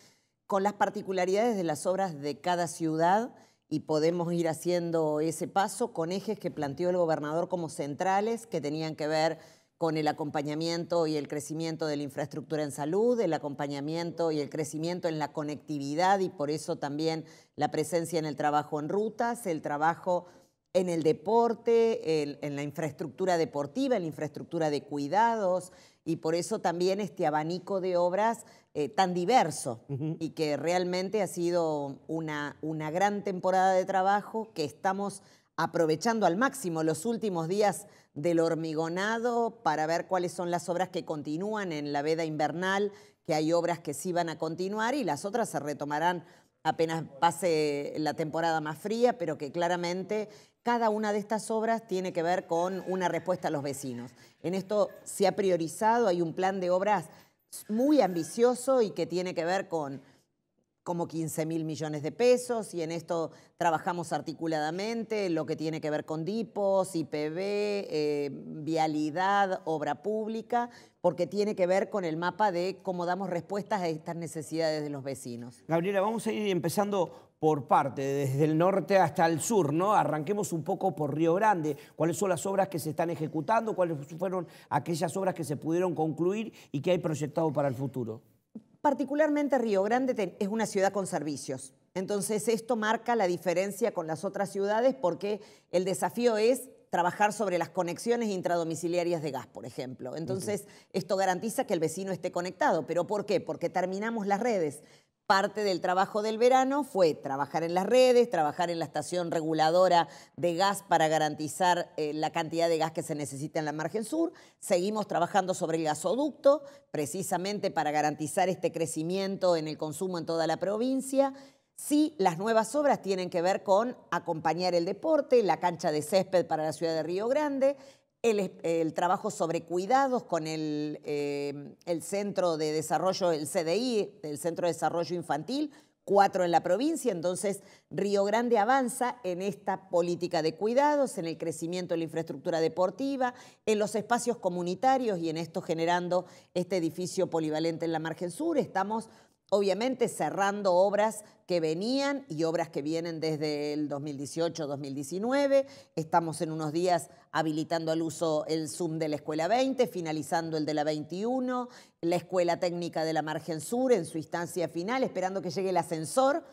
con las particularidades de las obras de cada ciudad y podemos ir haciendo ese paso con ejes que planteó el gobernador como centrales, que tenían que ver con el acompañamiento y el crecimiento de la infraestructura en salud, el acompañamiento y el crecimiento en la conectividad y por eso también la presencia en el trabajo en rutas, el trabajo en el deporte, en la infraestructura deportiva, en la infraestructura de cuidados y por eso también este abanico de obras eh, tan diverso y que realmente ha sido una, una gran temporada de trabajo que estamos aprovechando al máximo los últimos días del hormigonado para ver cuáles son las obras que continúan en la veda invernal, que hay obras que sí van a continuar y las otras se retomarán apenas pase la temporada más fría, pero que claramente cada una de estas obras tiene que ver con una respuesta a los vecinos. En esto se ha priorizado, hay un plan de obras muy ambicioso y que tiene que ver con como 15 mil millones de pesos y en esto trabajamos articuladamente lo que tiene que ver con DIPOS, IPB, eh, vialidad, obra pública, porque tiene que ver con el mapa de cómo damos respuestas a estas necesidades de los vecinos. Gabriela, vamos a ir empezando por parte, desde el norte hasta el sur, ¿no? Arranquemos un poco por Río Grande. ¿Cuáles son las obras que se están ejecutando? ¿Cuáles fueron aquellas obras que se pudieron concluir y que hay proyectado para el futuro? Particularmente Río Grande es una ciudad con servicios. Entonces esto marca la diferencia con las otras ciudades porque el desafío es trabajar sobre las conexiones intradomiciliarias de gas, por ejemplo. Entonces, esto garantiza que el vecino esté conectado. ¿Pero por qué? Porque terminamos las redes. Parte del trabajo del verano fue trabajar en las redes, trabajar en la estación reguladora de gas para garantizar eh, la cantidad de gas que se necesita en la margen sur. Seguimos trabajando sobre el gasoducto, precisamente para garantizar este crecimiento en el consumo en toda la provincia. Sí, las nuevas obras tienen que ver con acompañar el deporte, la cancha de césped para la ciudad de Río Grande, el, trabajo sobre cuidados con el, eh, el Centro de Desarrollo, el CDI, el Centro de Desarrollo Infantil, cuatro en la provincia, entonces Río Grande avanza en esta política de cuidados, en el crecimiento de la infraestructura deportiva, en los espacios comunitarios y en esto generando este edificio polivalente en la margen sur. Estamos obviamente cerrando obras que venían y obras que vienen desde el 2018-2019. Estamos en unos días habilitando al uso el Zoom de la Escuela 20, finalizando el de la 21, la Escuela Técnica de la Margen Sur en su instancia final, esperando que llegue el ascensor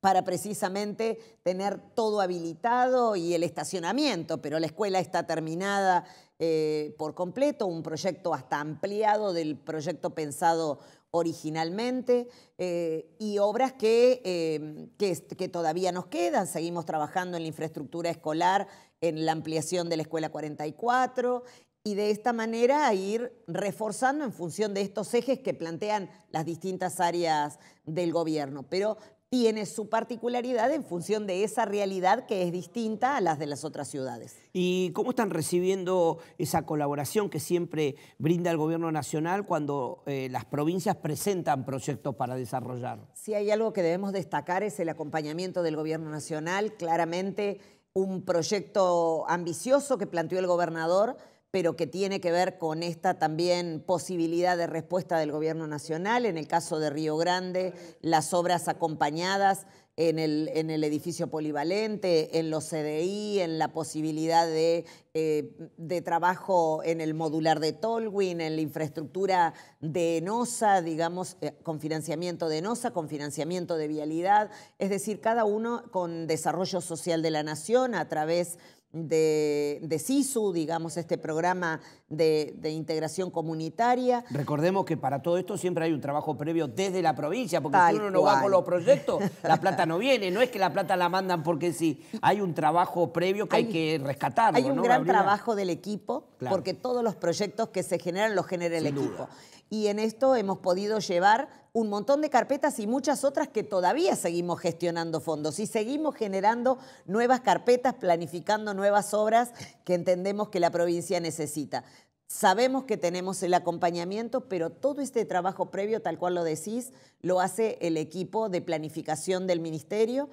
para precisamente tener todo habilitado y el estacionamiento, pero la escuela está terminada eh, por completo, un proyecto hasta ampliado del proyecto pensado originalmente eh, y obras que, em, que, todavía nos quedan. Seguimos trabajando en la infraestructura escolar, en la ampliación de la Escuela 44 y de esta manera ir reforzando en función de estos ejes que plantean las distintas áreas del gobierno. Pero tiene su particularidad en función de esa realidad que es distinta a las de las otras ciudades. ¿Y cómo están recibiendo esa colaboración que siempre brinda el gobierno nacional cuando eh, las provincias presentan proyectos para desarrollar? Si hay algo que debemos destacar es el acompañamiento del gobierno nacional, claramente un proyecto ambicioso que planteó el gobernador pero que tiene que ver con esta también posibilidad de respuesta del gobierno nacional, en el caso de Río Grande, las obras acompañadas en el, en el edificio polivalente, en los CDI, en la posibilidad eh, de, trabajo en el modular de Tolwin, en la infraestructura de ENOSA, digamos, eh, con financiamiento de ENOSA, con financiamiento de vialidad, es decir, cada uno con desarrollo social de la nación a través de, de SISU, digamos, este programa de, integración comunitaria. Recordemos que para todo esto siempre hay un trabajo previo desde la provincia, porque si uno no va con los proyectos, la plata no viene, no es que la plata la mandan porque sí, hay un trabajo previo que hay, que rescatar. Hay un gran trabajo del equipo, porque todos los proyectos que se generan los genera el equipo y en esto hemos podido llevar un montón de carpetas y muchas otras que todavía seguimos gestionando fondos y seguimos generando nuevas carpetas, planificando nuevas obras que entendemos que la provincia necesita. Sabemos que tenemos el acompañamiento, pero todo este trabajo previo, tal cual lo decís, lo hace el equipo de planificación del ministerio,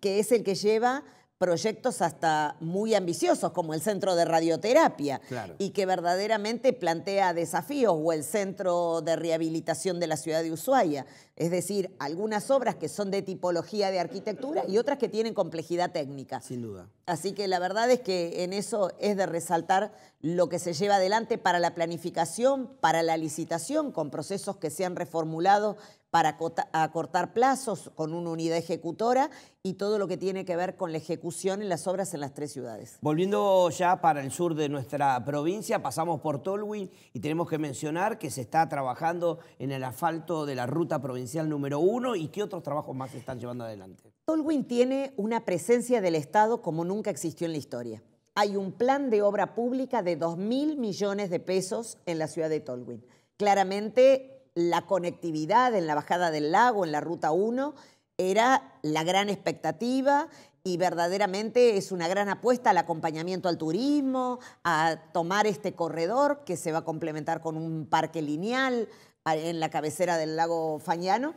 que es el que lleva proyectos hasta muy ambiciosos, como el Centro de Radioterapia, y que verdaderamente plantea desafíos, o el Centro de Rehabilitación de la Ciudad de Ushuaia. Es decir, algunas obras que son de tipología de arquitectura y otras que tienen complejidad técnica. Sin duda. Así que la verdad es que en eso es de resaltar lo que se lleva adelante para la planificación, para la licitación, con procesos que se han reformulado para acortar plazos con una unidad ejecutora y todo lo que tiene que ver con la ejecución en las obras en las tres ciudades. Volviendo ya para el sur de nuestra provincia, pasamos por Tolwin y tenemos que mencionar que se está trabajando en el asfalto de la ruta provincial número uno y qué otros trabajos más se están llevando adelante. Tolwin tiene una presencia del Estado como nunca existió en la historia. Hay un plan de obra pública de 2.000 mil millones de pesos en la ciudad de Tolwin. Claramente la conectividad en la bajada del lago, en la Ruta 1, era la gran expectativa y verdaderamente es una gran apuesta al acompañamiento al turismo, a tomar este corredor que se va a complementar con un parque lineal en la cabecera del lago Fañano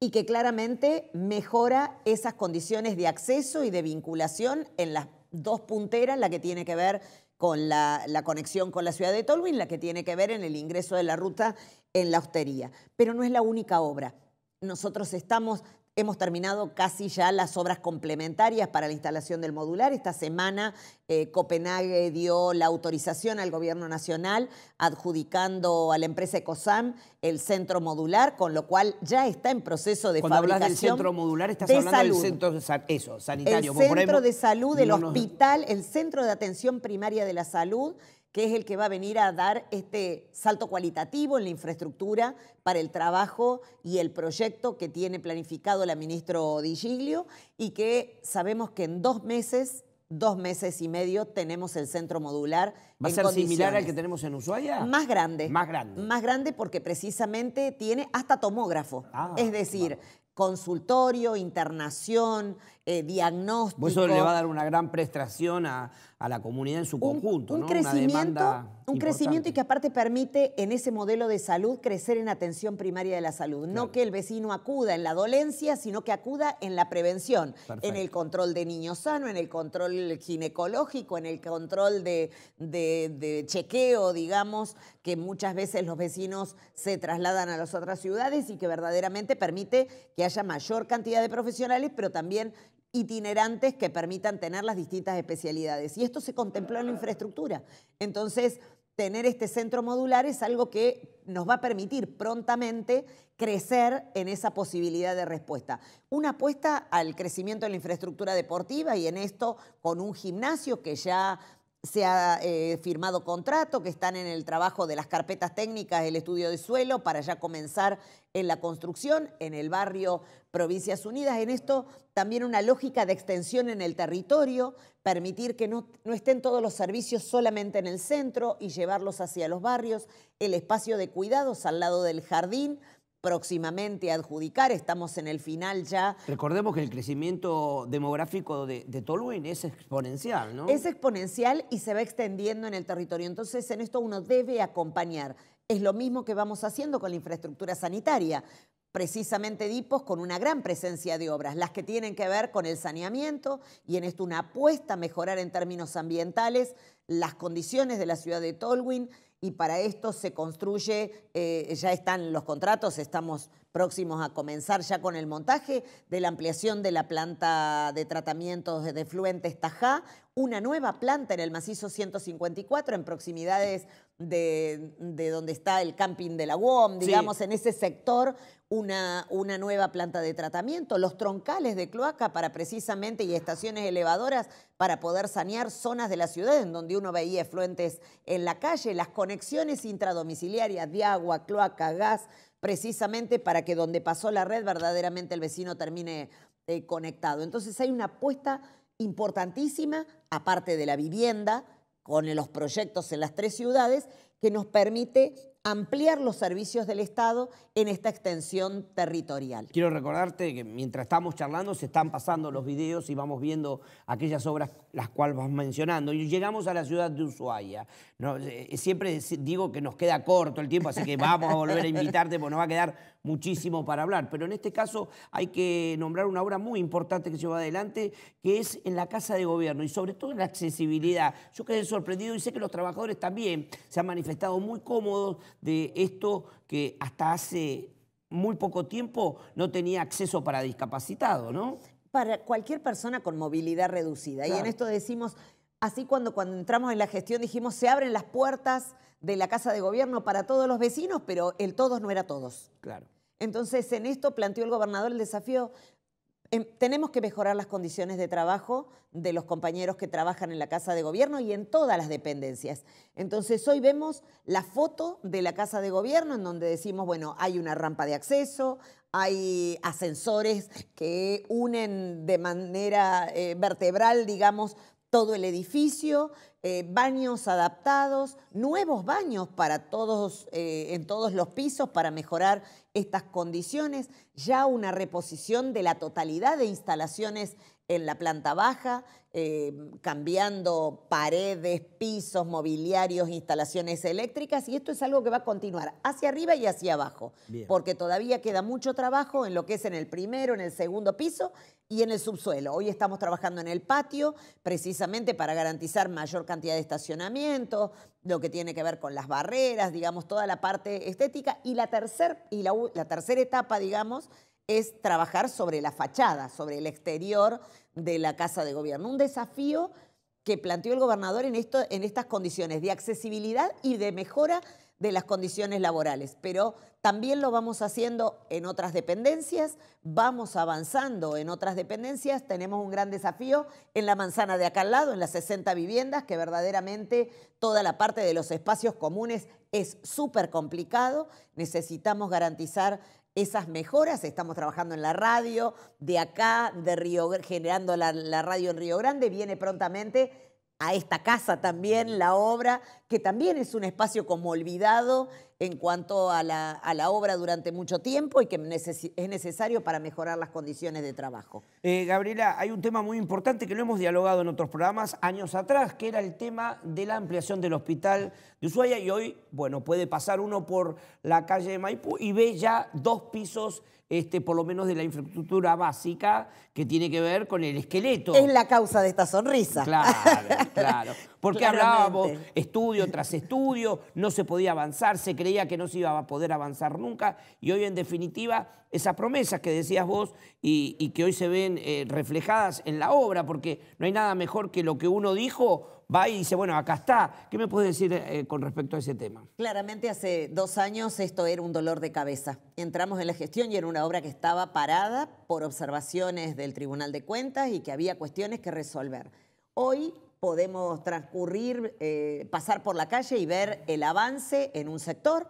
y que claramente mejora esas condiciones de acceso y de vinculación en las dos punteras, la que tiene que ver con la, conexión con la ciudad de Tolwin, la que tiene que ver en el ingreso de la ruta en la hostería. Pero no es la única obra. Nosotros estamos Hemos terminado casi ya las obras complementarias para la instalación del modular. Esta semana eh, Copenhague dio la autorización al Gobierno Nacional adjudicando a la empresa Ecosam el centro modular, con lo cual ya está en proceso de fabricación. Cuando hablas del centro modular estás hablando del centro eso, sanitario. El centro de salud, el hospital, el centro de atención primaria de la salud que es el que va a venir a dar este salto cualitativo en la infraestructura para el trabajo y el proyecto que tiene planificado la ministro Digilio y que sabemos que en dos meses, dos meses y medio, tenemos el centro modular. ¿Va a ser similar al que tenemos en Ushuaia? Más grande. Más grande. Más grande porque precisamente tiene hasta tomógrafo. Ah, es decir, consultorio, internación, eh, diagnóstico. Pues eso le va a dar una gran prestación a, la comunidad en su conjunto, un, ¿no? Crecimiento, un crecimiento y que aparte permite en ese modelo de salud crecer en atención primaria de la salud. No que el vecino acuda en la dolencia, sino que acuda en la prevención, en el control de niños sano, en el control ginecológico, en el control de, de chequeo, digamos, que muchas veces los vecinos se trasladan a las otras ciudades y que verdaderamente permite que haya mayor cantidad de profesionales, pero también itinerantes que permitan tener las distintas especialidades. Y esto se contempló en la infraestructura. Entonces, tener este centro modular es algo que nos va a permitir prontamente crecer en esa posibilidad de respuesta. Una apuesta al crecimiento de la infraestructura deportiva y en esto con un gimnasio que ya se ha eh, firmado contrato, que están en el trabajo de las carpetas técnicas, el estudio de suelo, para ya comenzar en la construcción en el barrio Provincias Unidas. En esto también una lógica de extensión en el territorio, permitir que no, no estén todos los servicios solamente en el centro y llevarlos hacia los barrios, el espacio de cuidados al lado del jardín próximamente adjudicar. Estamos en el final ya. Recordemos que el crecimiento demográfico de, de, es exponencial, ¿no? Es exponencial y se va extendiendo en el territorio. Entonces, en esto uno debe acompañar. Es lo mismo que vamos haciendo con la infraestructura sanitaria. Precisamente DIPOS con una gran presencia de obras, las que tienen que ver con el saneamiento y en esto una apuesta a mejorar en términos ambientales las condiciones de la ciudad de Tolwyn y para esto se construye, eh, ya están los contratos, estamos próximos a comenzar ya con el montaje de la ampliación de la planta de tratamientos de fluentes Tajá, una nueva planta en el macizo 154 en proximidades de, donde está el camping de la UOM, digamos, en ese sector, una, nueva planta de tratamiento, los troncales de cloaca para precisamente y estaciones elevadoras para poder sanear zonas de la ciudad en donde uno veía efluentes en la calle, las conexiones intradomiciliarias de agua, cloaca, gas, precisamente para que donde pasó la red verdaderamente el vecino termine eh, conectado. Entonces hay una apuesta importantísima, aparte de la vivienda, con los proyectos en las tres ciudades, que nos permite ampliar los servicios del Estado en esta extensión territorial. Quiero recordarte que mientras estamos charlando se están pasando los videos y vamos viendo aquellas obras las cuales vas mencionando. Y llegamos a la ciudad de Ushuaia. No, eh, siempre digo que nos queda corto el tiempo, así que vamos a volver a invitarte porque nos va a quedar muchísimo para hablar, pero en este caso hay que nombrar una obra muy importante que se va adelante, que es en la Casa de Gobierno y sobre todo en la accesibilidad. Yo quedé sorprendido y sé que los trabajadores también se han manifestado muy cómodos de esto que hasta hace muy poco tiempo no tenía acceso para discapacitados. ¿no? Para cualquier persona con movilidad reducida. Y en esto decimos Así cuando, cuando entramos en la gestión dijimos, se abren las puertas de la Casa de Gobierno para todos los vecinos, pero el todos no era todos. Claro. Entonces, en esto planteó el gobernador el desafío, em, tenemos que mejorar las condiciones de trabajo de los compañeros que trabajan en la Casa de Gobierno y en todas las dependencias. Entonces, hoy vemos la foto de la Casa de Gobierno en donde decimos, bueno, hay una rampa de acceso, hay ascensores que unen de manera eh, vertebral, digamos, todo el edificio, eh, baños adaptados, nuevos baños para todos, eh, en todos los pisos para mejorar estas condiciones, ya una reposición de la totalidad de instalaciones en la planta baja, eh, cambiando paredes, pisos, mobiliarios, instalaciones eléctricas, y esto es algo que va a continuar hacia arriba y hacia abajo, porque todavía queda mucho trabajo en lo que es en el primero, en el segundo piso y en el subsuelo. Hoy estamos trabajando en el patio, precisamente para garantizar mayor cantidad de estacionamiento, lo que tiene que ver con las barreras, digamos, toda la parte estética, y la, tercer, y la tercera etapa, digamos, es trabajar sobre la fachada, sobre el exterior de la Casa de Gobierno. Un desafío que planteó el gobernador en, esto, en estas condiciones de accesibilidad y de mejora de las condiciones laborales, pero también lo vamos haciendo en otras dependencias, vamos avanzando en otras dependencias, tenemos un gran desafío en la manzana de acá al lado, en las 60 viviendas, que verdaderamente toda la parte de los espacios comunes es súper complicado, necesitamos garantizar esas mejoras. Estamos trabajando en la radio, de acá, de Río, generando la, radio en Río Grande, viene prontamente a esta casa también la obra, que también es un espacio como olvidado en cuanto a la, obra durante mucho tiempo y que es necesario para mejorar las condiciones de trabajo. Eh, Gabriela, hay un tema muy importante que lo hemos dialogado en otros programas años atrás, que era el tema de la ampliación del hospital de Ushuaia y hoy, bueno, puede pasar uno por la calle de Maipú y ve ya dos pisos, este, por lo menos de la infraestructura básica que tiene que ver con el esqueleto. Es la causa de esta sonrisa. Claro, claro. Porque hablábamos estudio tras estudio, no se podía avanzar, se creía que no se iba a poder avanzar nunca y hoy en definitiva esas promesas que decías vos y, que hoy se ven eh, reflejadas en la obra, porque no hay nada mejor que lo que uno dijo va y dice, bueno, acá está. ¿Qué me puedes decir eh, con respecto a ese tema? Claramente hace dos años esto era un dolor de cabeza. Entramos en la gestión y era una obra que estaba parada por observaciones del Tribunal de Cuentas y que había cuestiones que resolver. Hoy podemos transcurrir, eh, pasar por la calle y ver el avance en un sector.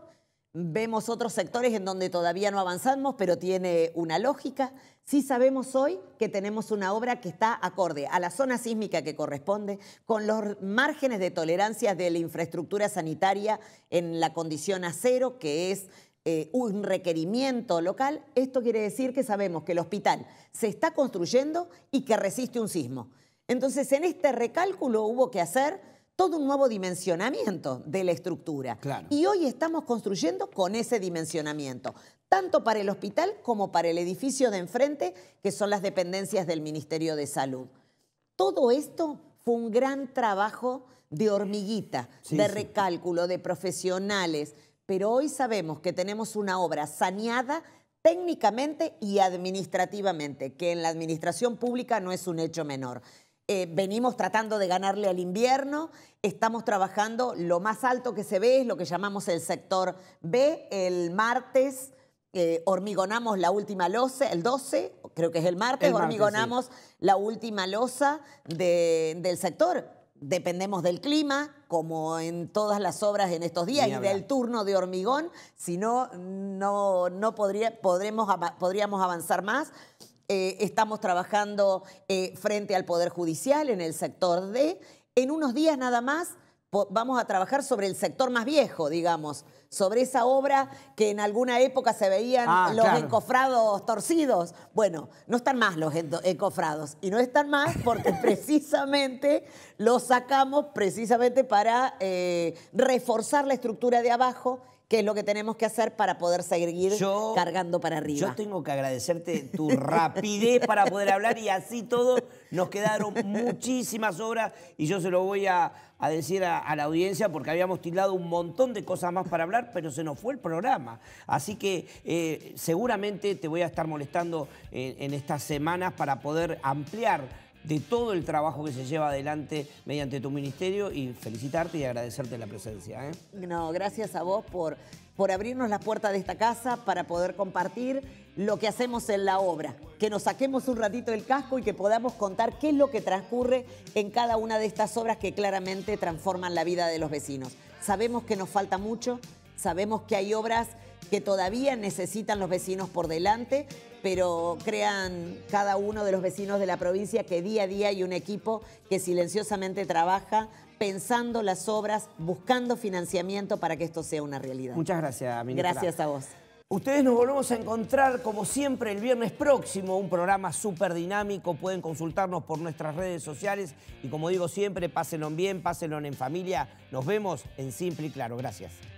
Vemos otros sectores en donde todavía no avanzamos, pero tiene una lógica. Si sabemos hoy que tenemos una obra que está acorde a la zona sísmica que corresponde, con los márgenes de tolerancia de la infraestructura sanitaria en la condición a que es eh, un requerimiento local. Esto quiere decir que sabemos que el hospital se está construyendo y que resiste un sismo. Entonces, en este recálculo hubo que hacer todo un nuevo dimensionamiento de la estructura. Y hoy estamos construyendo con ese dimensionamiento, tanto para el hospital como para el edificio de enfrente, que son las dependencias del Ministerio de Salud. Todo esto fue un gran trabajo de hormiguita, de recálculo, de profesionales, pero hoy sabemos que tenemos una obra saneada técnicamente y administrativamente, que en la administración pública no es un hecho menor. Eh, venimos tratando de ganarle al invierno, estamos trabajando, lo más alto que se ve es lo que llamamos el sector B, el martes. Eh, hormigonamos la última losa, el 12, creo que es el martes, hormigonamos la última losa del sector. Dependemos del clima, como en todas las obras en estos días, y del turno de hormigón, si no, no, no podría, podríamos avanzar más. Eh, estamos trabajando eh, frente al Poder Judicial en el sector D. En unos días nada más vamos a trabajar sobre el sector más viejo, digamos, sobre esa obra que en alguna época se veían ah, los encofrados torcidos. Bueno, no están más los encofrados y no están más porque precisamente los sacamos precisamente para eh, reforzar la estructura de abajo qué es lo que tenemos que hacer para poder seguir cargando para arriba. Yo tengo que agradecerte tu rapidez para poder hablar y así todo nos quedaron muchísimas horas y yo se lo voy a, decir a, la audiencia porque habíamos tildado un montón de cosas más para hablar, pero se nos fue el programa. Así que eh, seguramente te voy a estar molestando eh, en estas semanas para poder ampliar de todo el trabajo que se lleva adelante mediante tu ministerio y felicitarte y agradecerte la presencia. ¿eh? No, gracias a vos por, por abrirnos la puerta de esta casa para poder compartir lo que hacemos en la obra, que nos saquemos un ratito del casco y que podamos contar qué es lo que transcurre en cada una de estas obras que claramente transforman la vida de los vecinos. Sabemos que nos falta mucho, sabemos que hay obras que todavía necesitan los vecinos por delante, pero crean cada uno de los vecinos de la provincia que día a día hay un equipo que silenciosamente trabaja pensando las obras, buscando financiamiento para que esto sea una realidad. Muchas gracias, ministra. Gracias a vos. Ustedes nos volvemos a encontrar, como siempre, el viernes próximo, un programa súper dinámico. Pueden consultarnos por nuestras redes sociales y, como digo siempre, pásenlo bien, pásenlo en familia. Nos vemos en Simple y Claro. Gracias.